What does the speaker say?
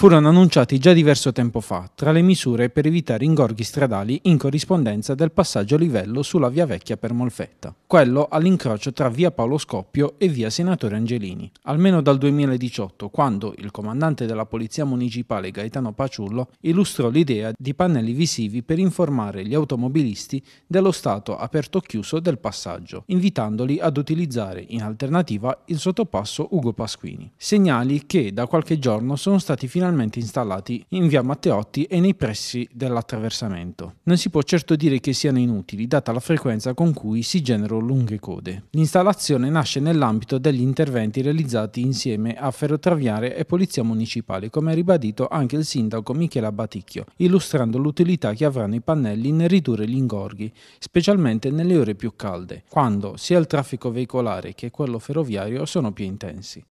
furono annunciati già diverso tempo fa tra le misure per evitare ingorghi stradali in corrispondenza del passaggio a livello sulla via vecchia per Molfetta, quello all'incrocio tra via Paolo Scoppio e via Senatore Angelini, almeno dal 2018 quando il comandante della Polizia Municipale Gaetano Paciullo illustrò l'idea di pannelli visivi per informare gli automobilisti dello stato aperto o chiuso del passaggio, invitandoli ad utilizzare in alternativa il sottopasso Ugo Pasquini. Segnali che da qualche giorno sono stati finalizzati finalmente installati in via Matteotti e nei pressi dell'attraversamento. Non si può certo dire che siano inutili, data la frequenza con cui si generano lunghe code. L'installazione nasce nell'ambito degli interventi realizzati insieme a Ferrotraviare e Polizia Municipale, come ha ribadito anche il sindaco Michele Abaticchio, illustrando l'utilità che avranno i pannelli nel ridurre gli ingorghi, specialmente nelle ore più calde, quando sia il traffico veicolare che quello ferroviario sono più intensi.